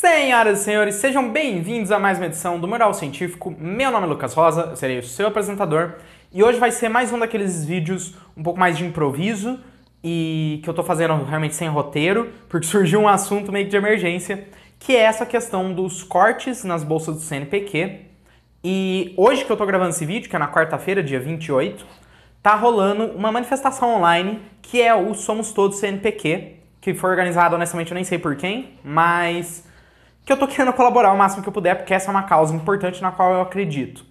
Senhoras e senhores, sejam bem-vindos a mais uma edição do Moral Científico. Meu nome é Lucas Rosa, eu serei o seu apresentador e hoje vai ser mais um daqueles vídeos um pouco mais de improviso e que eu tô fazendo realmente sem roteiro, porque surgiu um assunto meio que de emergência, que é essa questão dos cortes nas bolsas do CNPq. E hoje que eu tô gravando esse vídeo, que é na quarta-feira, dia 28, tá rolando uma manifestação online que é o Somos Todos CNPq, que foi organizado, honestamente, eu nem sei por quem, mas que eu tô querendo colaborar o máximo que eu puder, porque essa é uma causa importante na qual eu acredito.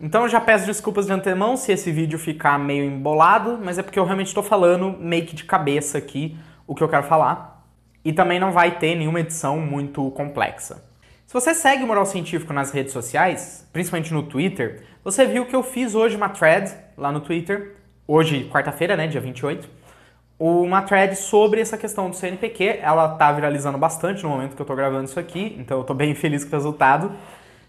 Então já peço desculpas de antemão se esse vídeo ficar meio embolado, mas é porque eu realmente estou falando meio que de cabeça aqui o que eu quero falar. E também não vai ter nenhuma edição muito complexa. Se você segue o Moral Científico nas redes sociais, principalmente no Twitter, você viu que eu fiz hoje uma thread lá no Twitter hoje, quarta-feira, né, dia 28, uma thread sobre essa questão do CNPq. Ela tá viralizando bastante no momento que eu tô gravando isso aqui, então eu tô bem feliz com o resultado,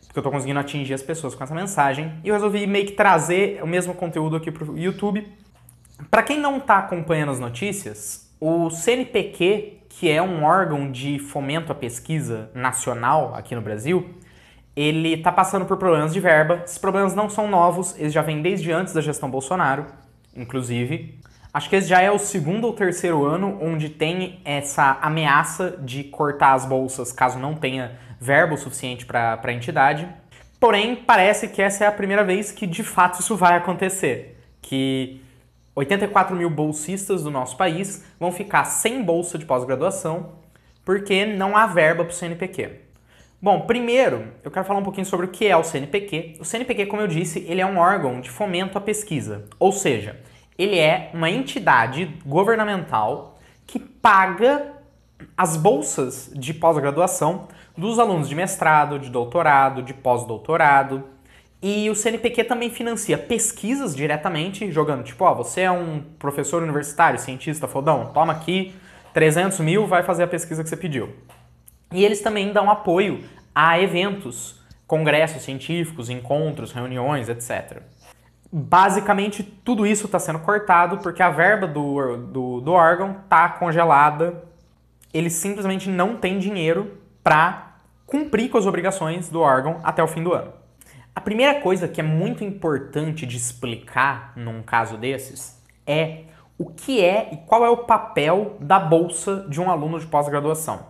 porque eu tô conseguindo atingir as pessoas com essa mensagem. E eu resolvi meio que trazer o mesmo conteúdo aqui pro YouTube. Para quem não tá acompanhando as notícias, o CNPq, que é um órgão de fomento à pesquisa nacional aqui no Brasil, ele tá passando por problemas de verba. Esses problemas não são novos, eles já vêm desde antes da gestão Bolsonaro inclusive. Acho que esse já é o segundo ou terceiro ano onde tem essa ameaça de cortar as bolsas caso não tenha verbo suficiente para a entidade. Porém, parece que essa é a primeira vez que de fato isso vai acontecer. Que 84 mil bolsistas do nosso país vão ficar sem bolsa de pós-graduação porque não há verba para o CNPq. Bom, primeiro eu quero falar um pouquinho sobre o que é o CNPq. O CNPq, como eu disse, ele é um órgão de fomento à pesquisa, ou seja, ele é uma entidade governamental que paga as bolsas de pós-graduação dos alunos de mestrado, de doutorado, de pós-doutorado. E o CNPq também financia pesquisas diretamente, jogando tipo, ó, oh, você é um professor universitário, cientista, fodão, toma aqui 300 mil, vai fazer a pesquisa que você pediu. E eles também dão apoio a eventos, congressos científicos, encontros, reuniões, etc. Basicamente, tudo isso está sendo cortado porque a verba do, do, do órgão está congelada. Eles simplesmente não têm dinheiro para cumprir com as obrigações do órgão até o fim do ano. A primeira coisa que é muito importante de explicar num caso desses é o que é e qual é o papel da bolsa de um aluno de pós-graduação.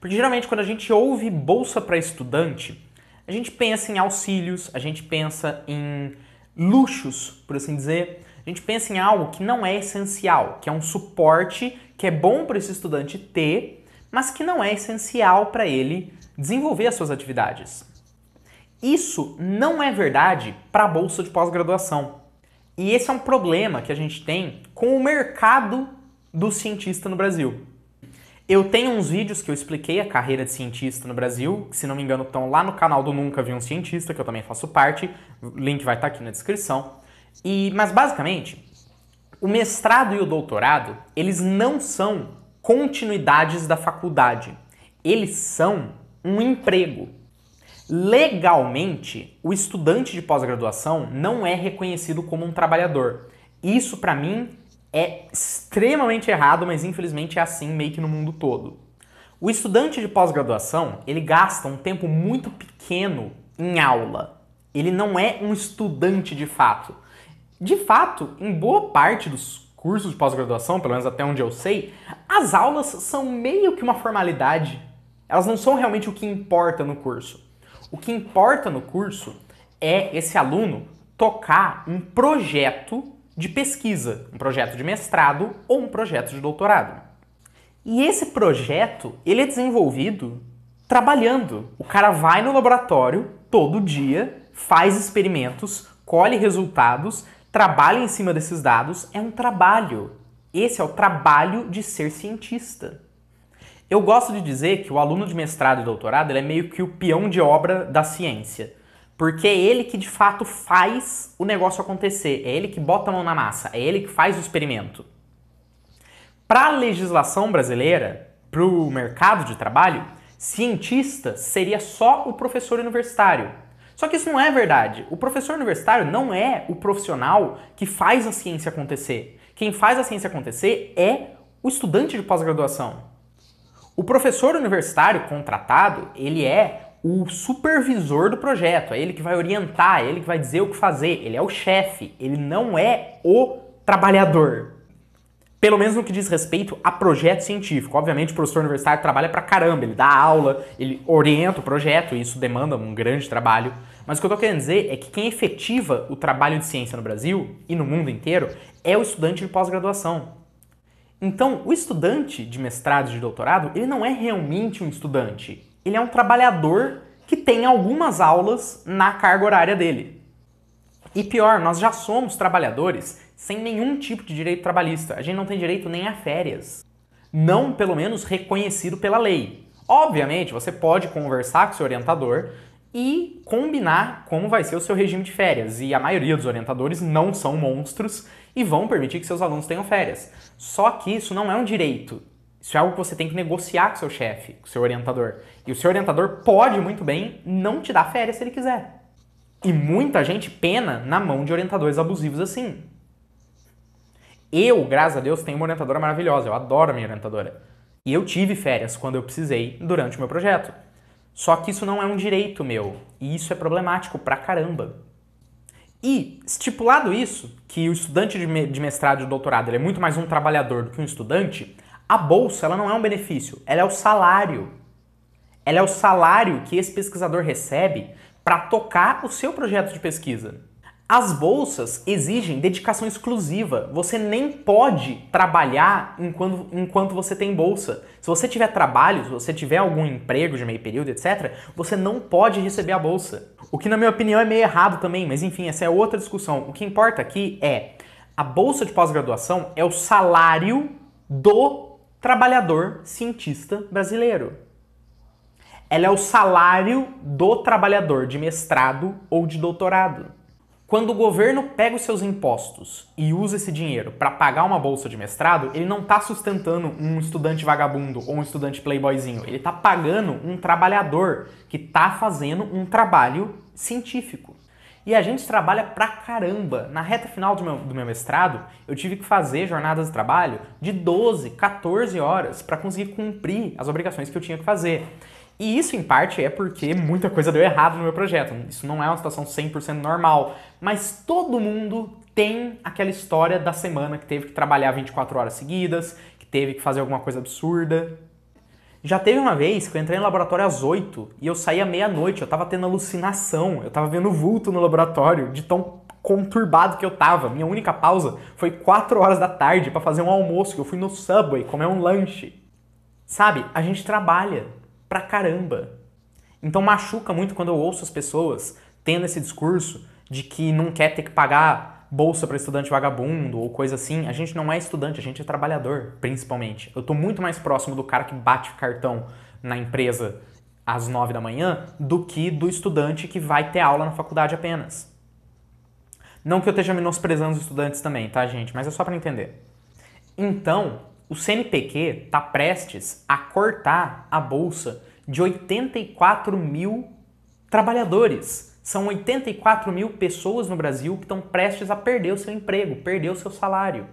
Porque geralmente quando a gente ouve bolsa para estudante, a gente pensa em auxílios, a gente pensa em luxos, por assim dizer. A gente pensa em algo que não é essencial, que é um suporte que é bom para esse estudante ter, mas que não é essencial para ele desenvolver as suas atividades. Isso não é verdade para a bolsa de pós-graduação. E esse é um problema que a gente tem com o mercado do cientista no Brasil. Eu tenho uns vídeos que eu expliquei a carreira de cientista no Brasil, que se não me engano estão lá no canal do Nunca Vi um Cientista, que eu também faço parte, o link vai estar tá aqui na descrição. E, mas basicamente, o mestrado e o doutorado, eles não são continuidades da faculdade. Eles são um emprego. Legalmente, o estudante de pós-graduação não é reconhecido como um trabalhador. Isso para mim é extremamente errado, mas infelizmente é assim meio que no mundo todo. O estudante de pós-graduação, ele gasta um tempo muito pequeno em aula. Ele não é um estudante de fato. De fato, em boa parte dos cursos de pós-graduação, pelo menos até onde eu sei, as aulas são meio que uma formalidade. Elas não são realmente o que importa no curso. O que importa no curso é esse aluno tocar um projeto de pesquisa, um projeto de mestrado ou um projeto de doutorado. E esse projeto, ele é desenvolvido trabalhando. O cara vai no laboratório todo dia, faz experimentos, colhe resultados, trabalha em cima desses dados, é um trabalho. Esse é o trabalho de ser cientista. Eu gosto de dizer que o aluno de mestrado e doutorado é meio que o peão de obra da ciência. Porque é ele que de fato faz o negócio acontecer, é ele que bota a mão na massa, é ele que faz o experimento. Para a legislação brasileira, para o mercado de trabalho, cientista seria só o professor universitário. Só que isso não é verdade. O professor universitário não é o profissional que faz a ciência acontecer. Quem faz a ciência acontecer é o estudante de pós-graduação. O professor universitário contratado, ele é o supervisor do projeto, é ele que vai orientar, é ele que vai dizer o que fazer, ele é o chefe, ele não é o trabalhador. Pelo menos no que diz respeito a projeto científico. Obviamente, o professor universitário trabalha pra caramba, ele dá aula, ele orienta o projeto, e isso demanda um grande trabalho. Mas o que eu tô querendo dizer é que quem efetiva o trabalho de ciência no Brasil e no mundo inteiro é o estudante de pós-graduação. Então, o estudante de mestrado e de doutorado, ele não é realmente um estudante ele é um trabalhador que tem algumas aulas na carga horária dele. E pior, nós já somos trabalhadores sem nenhum tipo de direito trabalhista. A gente não tem direito nem a férias. Não, pelo menos, reconhecido pela lei. Obviamente, você pode conversar com seu orientador e combinar como vai ser o seu regime de férias. E a maioria dos orientadores não são monstros e vão permitir que seus alunos tenham férias. Só que isso não é um direito, isso é algo que você tem que negociar com seu chefe, com seu orientador. E o seu orientador pode muito bem não te dar férias se ele quiser. E muita gente pena na mão de orientadores abusivos assim. Eu, graças a Deus, tenho uma orientadora maravilhosa. Eu adoro a minha orientadora. E eu tive férias quando eu precisei durante o meu projeto. Só que isso não é um direito meu. E isso é problemático pra caramba. E, estipulado isso, que o estudante de mestrado e doutorado é muito mais um trabalhador do que um estudante, a bolsa ela não é um benefício, ela é o salário. Ela é o salário que esse pesquisador recebe para tocar o seu projeto de pesquisa. As bolsas exigem dedicação exclusiva. Você nem pode trabalhar enquanto, enquanto você tem bolsa. Se você tiver trabalho, se você tiver algum emprego de meio período, etc., você não pode receber a bolsa. O que, na minha opinião, é meio errado também, mas enfim, essa é outra discussão. O que importa aqui é a bolsa de pós-graduação é o salário do trabalhador cientista brasileiro. Ela é o salário do trabalhador de mestrado ou de doutorado. Quando o governo pega os seus impostos e usa esse dinheiro para pagar uma bolsa de mestrado, ele não está sustentando um estudante vagabundo ou um estudante playboyzinho. Ele está pagando um trabalhador que está fazendo um trabalho científico. E a gente trabalha pra caramba. Na reta final do meu, do meu mestrado, eu tive que fazer jornadas de trabalho de 12, 14 horas para conseguir cumprir as obrigações que eu tinha que fazer. E isso, em parte, é porque muita coisa deu errado no meu projeto. Isso não é uma situação 100% normal. Mas todo mundo tem aquela história da semana que teve que trabalhar 24 horas seguidas, que teve que fazer alguma coisa absurda, já teve uma vez que eu entrei no laboratório às 8 e eu saí à meia-noite, eu tava tendo alucinação, eu tava vendo vulto no laboratório de tão conturbado que eu tava. Minha única pausa foi 4 horas da tarde para fazer um almoço, que eu fui no Subway comer um lanche. Sabe, a gente trabalha pra caramba. Então machuca muito quando eu ouço as pessoas tendo esse discurso de que não quer ter que pagar bolsa para estudante vagabundo ou coisa assim, a gente não é estudante, a gente é trabalhador, principalmente. Eu estou muito mais próximo do cara que bate cartão na empresa às 9 da manhã do que do estudante que vai ter aula na faculdade apenas. Não que eu esteja menosprezando os estudantes também, tá, gente? Mas é só para entender. Então, o CNPq está prestes a cortar a bolsa de 84 mil trabalhadores são 84 mil pessoas no Brasil que estão prestes a perder o seu emprego, perder o seu salário.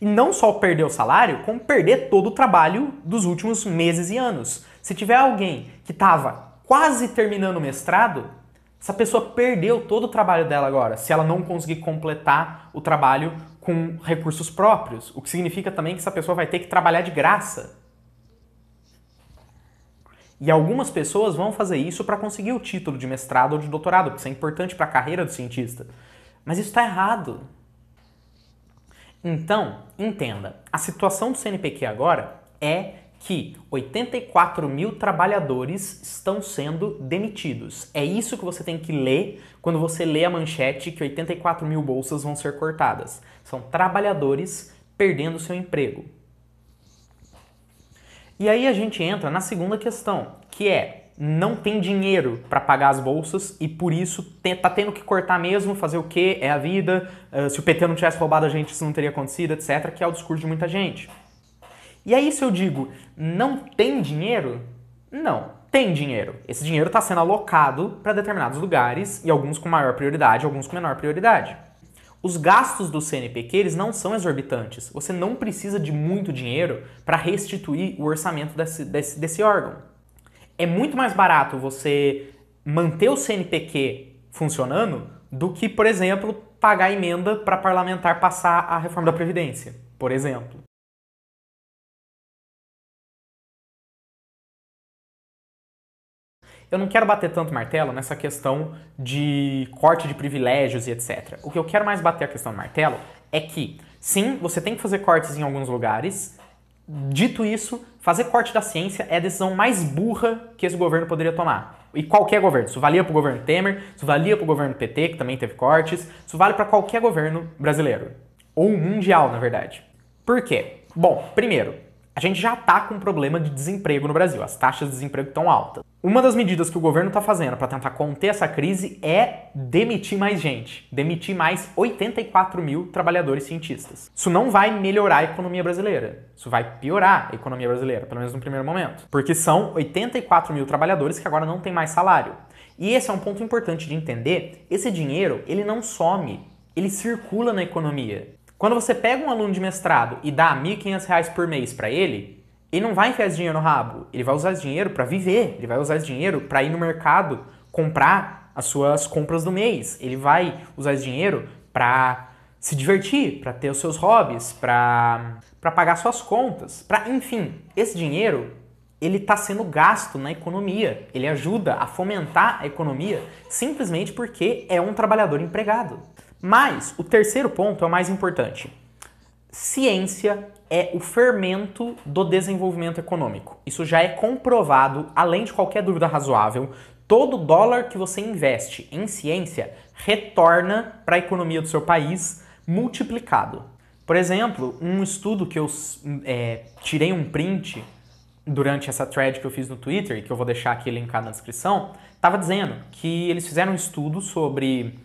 E não só perder o salário, como perder todo o trabalho dos últimos meses e anos. Se tiver alguém que estava quase terminando o mestrado, essa pessoa perdeu todo o trabalho dela agora, se ela não conseguir completar o trabalho com recursos próprios. O que significa também que essa pessoa vai ter que trabalhar de graça. E algumas pessoas vão fazer isso para conseguir o título de mestrado ou de doutorado, porque isso é importante para a carreira do cientista. Mas isso está errado. Então, entenda, a situação do CNPq agora é que 84 mil trabalhadores estão sendo demitidos. É isso que você tem que ler quando você lê a manchete que 84 mil bolsas vão ser cortadas. São trabalhadores perdendo seu emprego. E aí a gente entra na segunda questão, que é não tem dinheiro para pagar as bolsas e por isso tá tendo que cortar mesmo, fazer o quê? É a vida. Ah, se o PT não tivesse roubado a gente, isso não teria acontecido, etc. Que é o discurso de muita gente. E aí se eu digo, não tem dinheiro? Não, tem dinheiro. Esse dinheiro está sendo alocado para determinados lugares e alguns com maior prioridade, alguns com menor prioridade. Os gastos do CNPq eles não são exorbitantes. Você não precisa de muito dinheiro para restituir o orçamento desse, desse, desse órgão. É muito mais barato você manter o CNPq funcionando do que, por exemplo, pagar emenda para parlamentar passar a reforma da Previdência, por exemplo. Eu não quero bater tanto martelo nessa questão de corte de privilégios e etc. O que eu quero mais bater a questão do martelo é que, sim, você tem que fazer cortes em alguns lugares. Dito isso, fazer corte da ciência é a decisão mais burra que esse governo poderia tomar. E qualquer governo. Isso valia para o governo Temer, isso valia para o governo PT, que também teve cortes, isso vale para qualquer governo brasileiro. Ou mundial, na verdade. Por quê? Bom, primeiro, a gente já está com um problema de desemprego no Brasil. As taxas de desemprego estão altas. Uma das medidas que o governo está fazendo para tentar conter essa crise é demitir mais gente, demitir mais 84 mil trabalhadores cientistas. Isso não vai melhorar a economia brasileira, isso vai piorar a economia brasileira, pelo menos no primeiro momento, porque são 84 mil trabalhadores que agora não têm mais salário. E esse é um ponto importante de entender. Esse dinheiro ele não some, ele circula na economia. Quando você pega um aluno de mestrado e dá R$ 1.500 por mês para ele, ele não vai enfiar esse dinheiro no rabo, ele vai usar esse dinheiro para viver, ele vai usar esse dinheiro para ir no mercado comprar as suas compras do mês, ele vai usar esse dinheiro para se divertir, para ter os seus hobbies, para pagar suas contas, para enfim, esse dinheiro ele está sendo gasto na economia, ele ajuda a fomentar a economia simplesmente porque é um trabalhador empregado. Mas o terceiro ponto é o mais importante ciência é o fermento do desenvolvimento econômico. Isso já é comprovado, além de qualquer dúvida razoável. Todo dólar que você investe em ciência retorna para a economia do seu país multiplicado. Por exemplo, um estudo que eu é, tirei um print durante essa thread que eu fiz no Twitter, que eu vou deixar aqui linkado na descrição, estava dizendo que eles fizeram um estudo sobre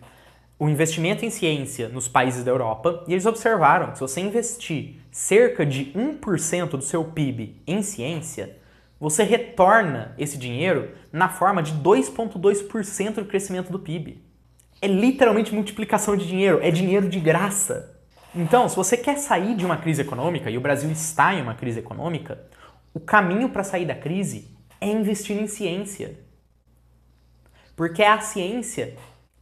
o investimento em ciência nos países da Europa e eles observaram que se você investir cerca de 1% do seu PIB em ciência, você retorna esse dinheiro na forma de 2,2% do crescimento do PIB. É literalmente multiplicação de dinheiro, é dinheiro de graça. Então, se você quer sair de uma crise econômica, e o Brasil está em uma crise econômica, o caminho para sair da crise é investir em ciência. Porque é a ciência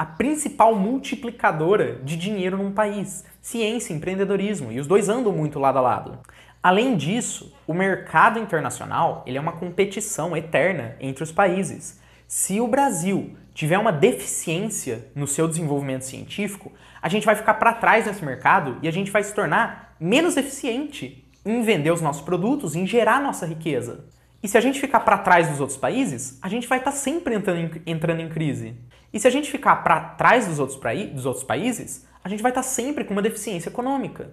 a principal multiplicadora de dinheiro num país: ciência, empreendedorismo, e os dois andam muito lado a lado. Além disso, o mercado internacional ele é uma competição eterna entre os países. Se o Brasil tiver uma deficiência no seu desenvolvimento científico, a gente vai ficar para trás nesse mercado e a gente vai se tornar menos eficiente em vender os nossos produtos, em gerar nossa riqueza. E se a gente ficar para trás dos outros países, a gente vai estar tá sempre entrando em, entrando em crise. E se a gente ficar para trás dos outros, dos outros países, a gente vai estar tá sempre com uma deficiência econômica,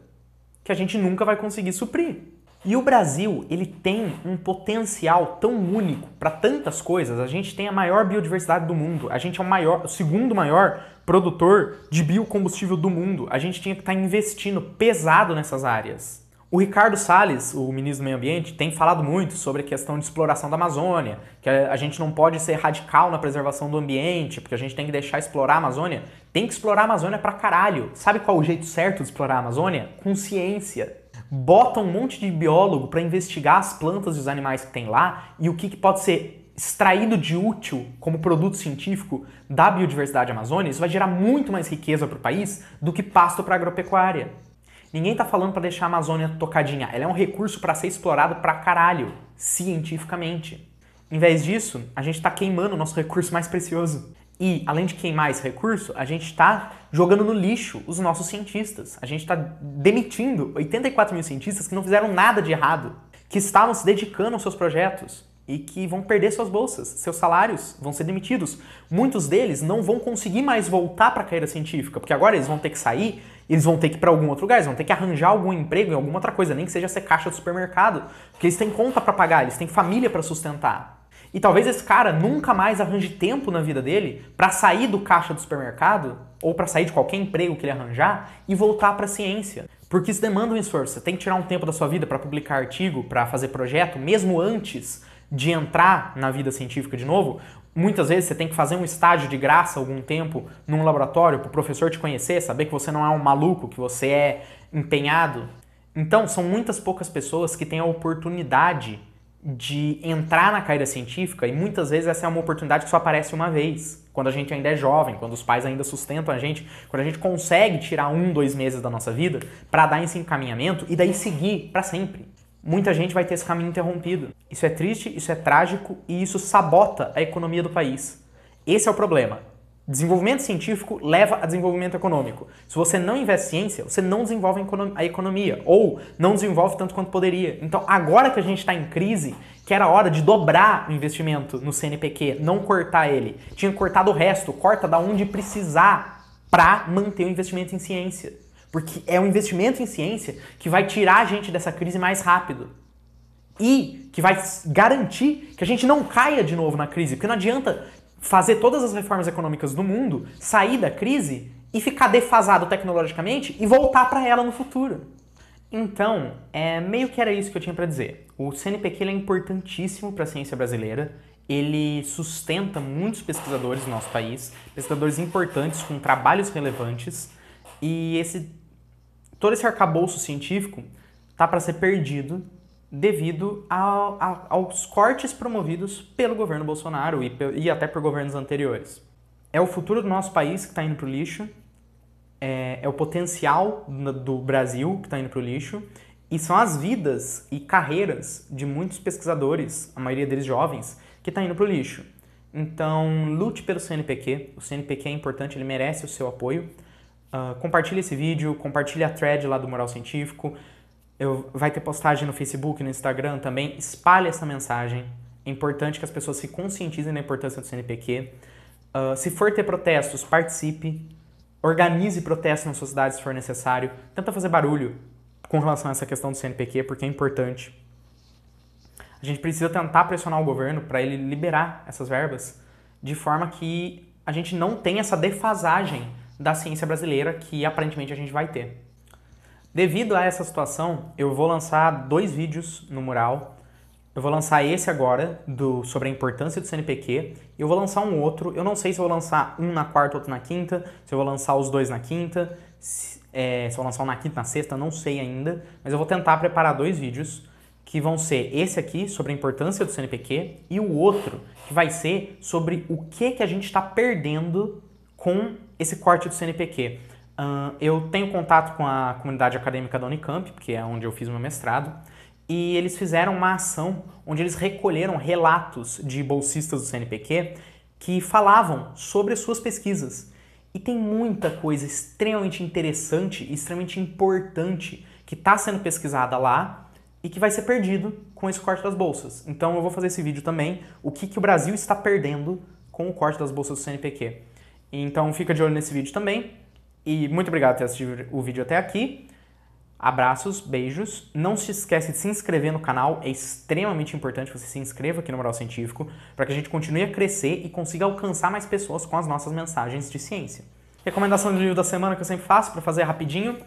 que a gente nunca vai conseguir suprir. E o Brasil, ele tem um potencial tão único para tantas coisas. A gente tem a maior biodiversidade do mundo. A gente é o, maior, o segundo maior produtor de biocombustível do mundo. A gente tinha que estar tá investindo pesado nessas áreas. O Ricardo Salles, o ministro do Meio Ambiente, tem falado muito sobre a questão de exploração da Amazônia, que a gente não pode ser radical na preservação do ambiente, porque a gente tem que deixar explorar a Amazônia. Tem que explorar a Amazônia pra caralho. Sabe qual é o jeito certo de explorar a Amazônia? Com ciência. Bota um monte de biólogo para investigar as plantas e os animais que tem lá e o que, que pode ser extraído de útil como produto científico da biodiversidade amazônica. Isso vai gerar muito mais riqueza para o país do que pasto para agropecuária. Ninguém está falando para deixar a Amazônia tocadinha. Ela é um recurso para ser explorado pra caralho, cientificamente. Em vez disso, a gente está queimando o nosso recurso mais precioso. E, além de queimar esse recurso, a gente está jogando no lixo os nossos cientistas. A gente está demitindo 84 mil cientistas que não fizeram nada de errado, que estavam se dedicando aos seus projetos e que vão perder suas bolsas, seus salários, vão ser demitidos. Muitos deles não vão conseguir mais voltar para a carreira científica, porque agora eles vão ter que sair, eles vão ter que ir para algum outro lugar, eles vão ter que arranjar algum emprego em alguma outra coisa, nem que seja ser caixa do supermercado, porque eles têm conta para pagar, eles têm família para sustentar. E talvez esse cara nunca mais arranje tempo na vida dele para sair do caixa do supermercado ou para sair de qualquer emprego que ele arranjar e voltar para a ciência. Porque isso demanda um esforço. Você tem que tirar um tempo da sua vida para publicar artigo, para fazer projeto, mesmo antes de entrar na vida científica de novo, Muitas vezes você tem que fazer um estágio de graça algum tempo num laboratório para o professor te conhecer, saber que você não é um maluco, que você é empenhado. Então, são muitas poucas pessoas que têm a oportunidade de entrar na carreira científica e muitas vezes essa é uma oportunidade que só aparece uma vez, quando a gente ainda é jovem, quando os pais ainda sustentam a gente, quando a gente consegue tirar um, dois meses da nossa vida para dar esse encaminhamento e daí seguir para sempre muita gente vai ter esse caminho interrompido. Isso é triste, isso é trágico e isso sabota a economia do país. Esse é o problema. Desenvolvimento científico leva a desenvolvimento econômico. Se você não investe em ciência, você não desenvolve a economia, ou não desenvolve tanto quanto poderia. Então, agora que a gente está em crise, que era hora de dobrar o investimento no CNPq, não cortar ele. Tinha cortado o resto, corta da onde precisar para manter o investimento em ciência. Porque é um investimento em ciência que vai tirar a gente dessa crise mais rápido. E que vai garantir que a gente não caia de novo na crise. Porque não adianta fazer todas as reformas econômicas do mundo, sair da crise e ficar defasado tecnologicamente e voltar para ela no futuro. Então, é meio que era isso que eu tinha para dizer. O CNPq é importantíssimo para a ciência brasileira. Ele sustenta muitos pesquisadores no nosso país, pesquisadores importantes com trabalhos relevantes. E esse todo esse arcabouço científico está para ser perdido devido ao, a, aos cortes promovidos pelo governo Bolsonaro e, e, até por governos anteriores. É o futuro do nosso país que está indo para o lixo, é, é, o potencial do Brasil que está indo para o lixo, e são as vidas e carreiras de muitos pesquisadores, a maioria deles jovens, que está indo para o lixo. Então, lute pelo CNPq, o CNPq é importante, ele merece o seu apoio. Uh, compartilha esse vídeo, compartilha a thread lá do Moral Científico. Eu, vai ter postagem no Facebook, no Instagram também. Espalhe essa mensagem. É importante que as pessoas se conscientizem da importância do CNPq. Uh, ah, se for ter protestos, participe. Organize protestos na sua se for necessário. Tenta fazer barulho com relação a essa questão do CNPq, porque é importante. A gente precisa tentar pressionar o governo para ele liberar essas verbas de forma que a gente não tenha essa defasagem da ciência brasileira que aparentemente a gente vai ter. Devido a essa situação, eu vou lançar dois vídeos no mural. Eu vou lançar esse agora, do, sobre a importância do CNPq. Eu vou lançar um outro. Eu não sei se eu vou lançar um na quarta, outro na quinta. Se eu vou lançar os dois na quinta. Se, é, se eu vou lançar um na quinta, na sexta, não sei ainda. Mas eu vou tentar preparar dois vídeos que vão ser esse aqui sobre a importância do CNPq e o outro que vai ser sobre o que que a gente está perdendo com esse corte do CNPq. Uh, eu tenho contato com a comunidade acadêmica da Unicamp, que é onde eu fiz meu mestrado, e eles fizeram uma ação onde eles recolheram relatos de bolsistas do CNPq que falavam sobre suas pesquisas. E tem muita coisa extremamente interessante e extremamente importante que está sendo pesquisada lá e que vai ser perdido com esse corte das bolsas. Então eu vou fazer esse vídeo também, o que, que o Brasil está perdendo com o corte das bolsas do CNPq. Então fica de olho nesse vídeo também. E muito obrigado por ter assistido o vídeo até aqui. Abraços, beijos. Não se esquece de se inscrever no canal, é extremamente importante que você se inscreva aqui no Moral Científico para que a gente continue a crescer e consiga alcançar mais pessoas com as nossas mensagens de ciência. Recomendação de livro da semana que eu sempre faço para fazer rapidinho.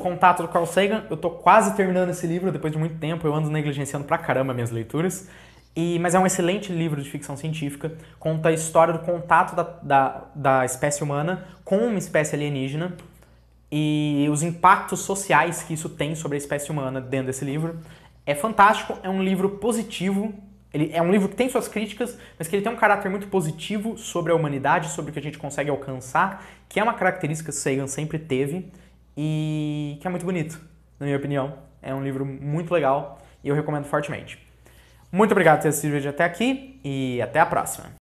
Contato do Carl Sagan. Eu tô quase terminando esse livro depois de muito tempo, eu ando negligenciando pra caramba minhas leituras. E, mas é um excelente livro de ficção científica, conta a história do contato da, da, da espécie humana com uma espécie alienígena e os impactos sociais que isso tem sobre a espécie humana dentro desse livro. É fantástico, é um livro positivo, ele é um livro que tem suas críticas, mas que ele tem um caráter muito positivo sobre a humanidade, sobre o que a gente consegue alcançar, que é uma característica que Sagan sempre teve e que é muito bonito, na minha opinião. É um livro muito legal e eu recomendo fortemente. Muito obrigado por ter assistido o vídeo até aqui e até a próxima.